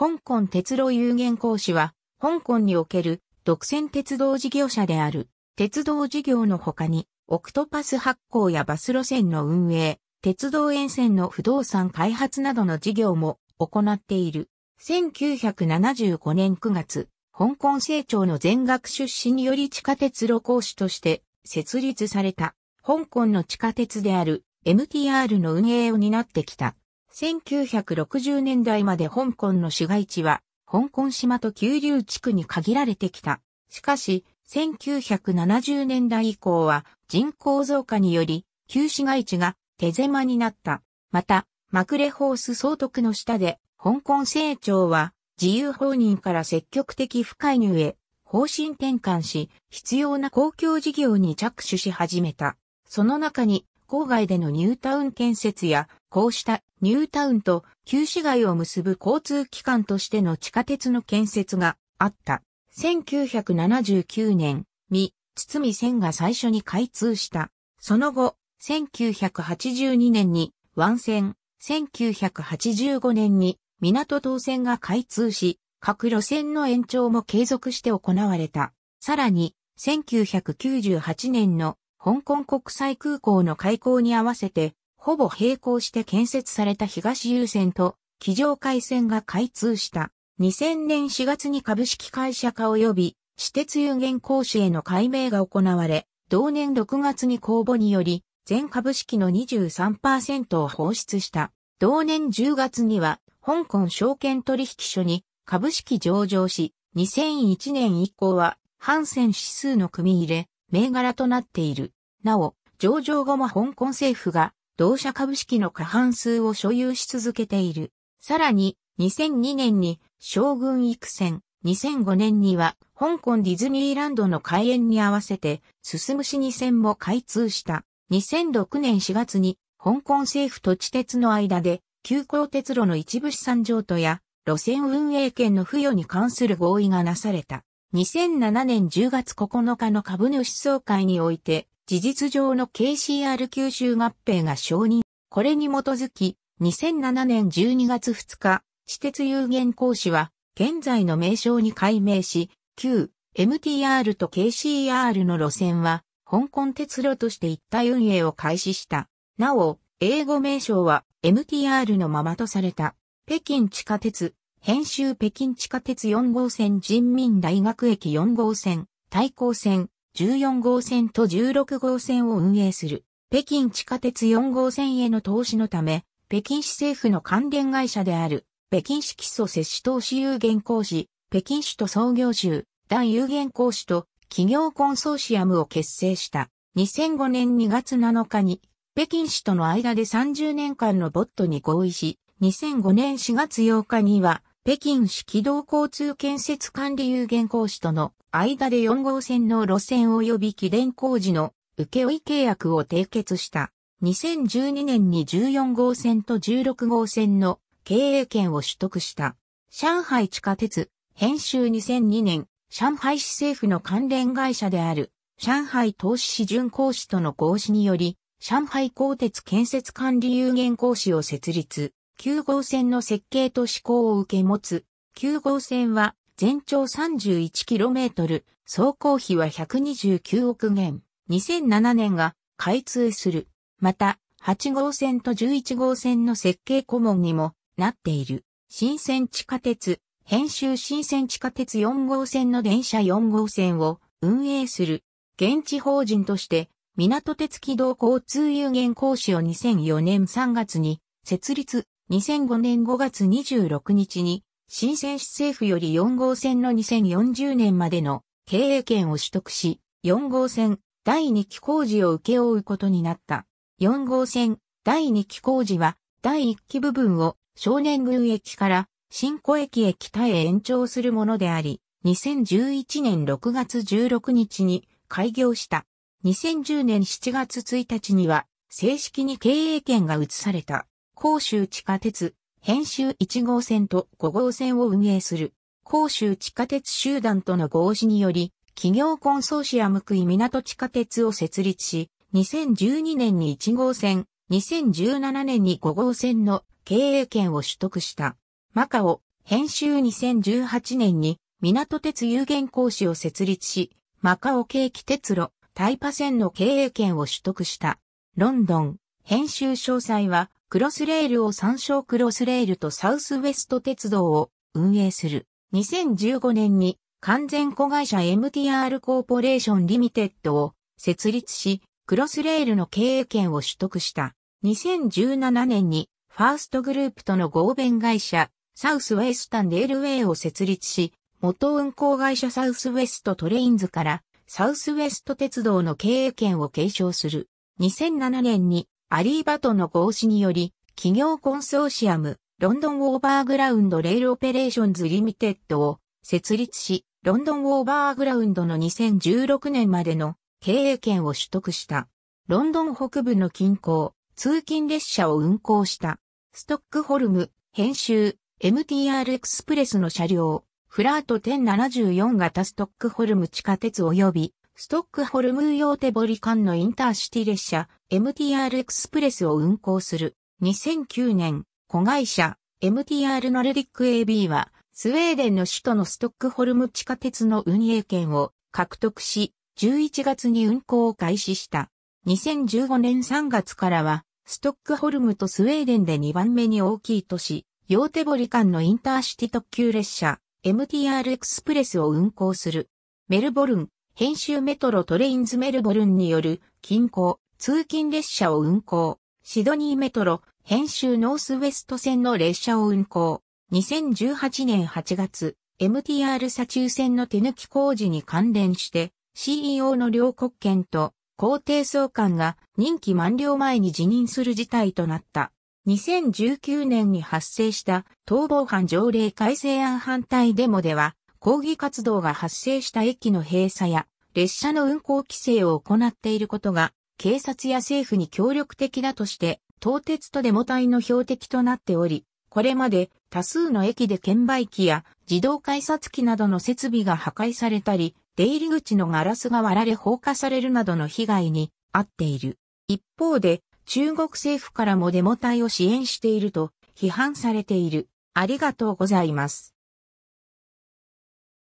香港鉄路有限公司は、香港における独占鉄道事業者である、鉄道事業の他に、オクトパス発行やバス路線の運営、鉄道沿線の不動産開発などの事業も行っている。1975年9月、香港政庁の全額出資により地下鉄路公司として設立された、香港の地下鉄である MTR の運営を担ってきた。1960年代まで香港の市街地は、香港島と九龍地区に限られてきた。しかし、1970年代以降は人口増加により、旧市街地が手狭になった。また、マクレホース総督の下で、香港成長は自由放任から積極的不介入へ方針転換し、必要な公共事業に着手し始めた。その中に郊外でのニュータウン建設や、こうしたニュータウンと旧市街を結ぶ交通機関としての地下鉄の建設があった。1979年三、堤線が最初に開通した。その後、1982年に湾線、1985年に港東線が開通し、各路線の延長も継続して行われた。さらに、1998年の香港国際空港の開港に合わせて、ほぼ並行して建設された東優先と、機上海線が開通した。2000年4月に株式会社化及び、私鉄有限公司への改名が行われ、同年6月に公募により、全株式の23%を放出した。同年10月には、香港証券取引所に株式上場し、2001年以降は、反戦指数の組み入れ、銘柄となっている。なお、上場後も香港政府が同社株式の過半数を所有し続けている。さらに、2002年に将軍育戦、2005年には香港ディズニーランドの開園に合わせて、進む市2線も開通した。2006年4月に、香港政府と地鉄の間で、急行鉄路の一部資産譲渡や、路線運営権の付与に関する合意がなされた。2007年10月9日の株主総会において、事実上の KCR 吸収合併が承認。これに基づき、2007年12月2日、私鉄有限公司は、現在の名称に改名し、旧 MTR と KCR の路線は、香港鉄路として一体運営を開始した。なお、英語名称は MTR のままとされた。北京地下鉄編集北京地下鉄4号線人民大学駅4号線、対抗線、14号線と16号線を運営する、北京地下鉄4号線への投資のため、北京市政府の関連会社である、北京市基礎接種投資有限公司、北京市と創業中、大有限公司と企業コンソーシアムを結成した。2005年2月7日に、北京市との間で30年間のボットに合意し、2005年4月8日には、北京市軌道交通建設管理有限公司との間で4号線の路線及び起電工事の請負契約を締結した。2012年に14号線と16号線の経営権を取得した。上海地下鉄、編集2002年、上海市政府の関連会社である、上海投資市準公司との合資により、上海鋼鉄建設管理有限公司を設立。9号線の設計と思考を受け持つ。9号線は全長 31km、走行費は129億元、2007年が開通する。また、8号線と11号線の設計顧問にもなっている。新線地下鉄、編集新線地下鉄4号線の電車4号線を運営する。現地法人として、港鉄軌道交通有限講師を2004年3月に設立、2005年5月26日に、新選出政府より4号線の2040年までの経営権を取得し、4号線第2期工事を請け負うことになった。4号線第2期工事は、第1期部分を少年群駅から新古駅へ北へ延長するものであり、2011年6月16日に開業した。2010年7月1日には正式に経営権が移された。甲州地下鉄、編集1号線と5号線を運営する、甲州地下鉄集団との合意により、企業コンソーシアムク井港地下鉄を設立し、2012年に1号線、2017年に5号線の経営権を取得した。マカオ、編集2018年に港鉄有限公司を設立し、マカオ景気鉄路、タイパ線の経営権を取得した。ロンドン、編集詳細はクロスレールを参照クロスレールとサウスウェスト鉄道を運営する。2015年に完全子会社 MTR コーポレーションリミテッドを設立し、クロスレールの経営権を取得した。2017年にファーストグループとの合弁会社、サウスウェスタンレールウェイを設立し、元運行会社サウスウェストトレインズからサウスウェスト鉄道の経営権を継承する。2007年にアリーバトの合資により、企業コンソーシアム、ロンドンオーバーグラウンドレールオペレーションズリミテッドを設立し、ロンドンオーバーグラウンドの2016年までの経営権を取得した。ロンドン北部の近郊、通勤列車を運行した。ストックホルム、編集、MTR エクスプレスの車両、フラート1074型ストックホルム地下鉄及びストックホルムヨーボリカ間のインターシティ列車 MTR エクスプレスを運行する。2009年、子会社 MTR ノルディック AB はスウェーデンの首都のストックホルム地下鉄の運営権を獲得し、11月に運行を開始した。2015年3月からは、ストックホルムとスウェーデンで2番目に大きい都市、ヨーテボリ間のインターシティ特急列車、MTR エクスプレスを運行する。メルボルン、編集メトロトレインズメルボルンによる近郊通勤列車を運行、シドニーメトロ編集ノースウェスト線の列車を運行、2018年8月、MTR 左中線の手抜き工事に関連して、CEO の両国権と皇帝総監が任期満了前に辞任する事態となった。2019年に発生した逃亡犯条例改正案反対デモでは、抗議活動が発生した駅の閉鎖や列車の運行規制を行っていることが警察や政府に協力的だとして東鉄とデモ隊の標的となっており、これまで多数の駅で券売機や自動改札機などの設備が破壊されたり、出入り口のガラスが割られ放火されるなどの被害に遭っている。一方で、中国政府からもデモ隊を支援していると批判されている。ありがとうございます。